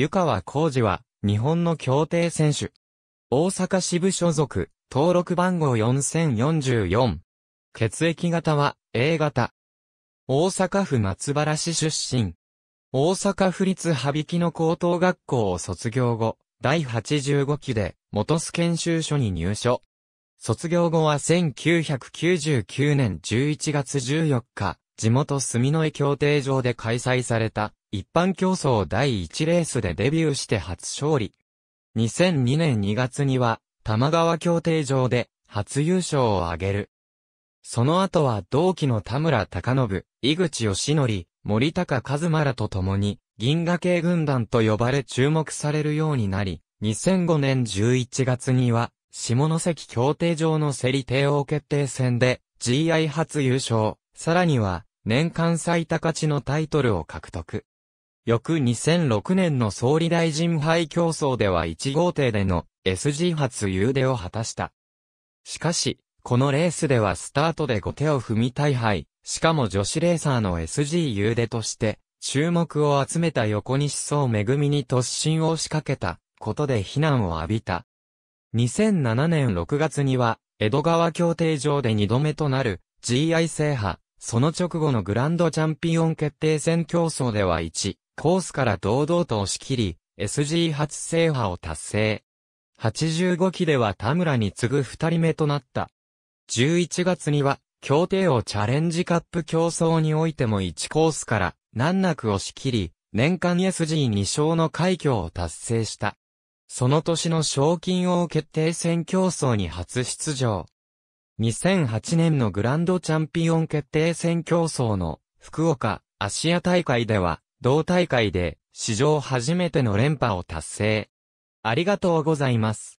湯川浩二は、日本の協定選手。大阪支部所属、登録番号4044。血液型は A 型。大阪府松原市出身。大阪府立羽曳の高等学校を卒業後、第85期で、元須研修所に入所。卒業後は1999年11月14日、地元住之江協定場で開催された一般競争第1レースでデビューして初勝利。2002年2月には玉川協定場で初優勝を挙げる。その後は同期の田村隆信、井口義則、森高和馬らと共に銀河系軍団と呼ばれ注目されるようになり、2005年11月には下関協定場の競り帝王決定戦で GI 初優勝、さらには年間最多勝のタイトルを獲得。翌2006年の総理大臣杯競争では1号艇での SG 初優出を果たした。しかし、このレースではスタートで5手を踏み大敗、しかも女子レーサーの SG 優出として、注目を集めた横西総恵に突進を仕掛けた、ことで非難を浴びた。2007年6月には、江戸川協定上で2度目となる、GI 制覇、その直後のグランドチャンピオン決定戦競争では1、コースから堂々と押し切り、SG 初制覇を達成。85期では田村に次ぐ2人目となった。11月には、協定をチャレンジカップ競争においても1コースから難なく押し切り、年間 SG2 勝の快挙を達成した。その年の賞金王決定戦競争に初出場。2008年のグランドチャンピオン決定戦競争の福岡アシア大会では同大会で史上初めての連覇を達成。ありがとうございます。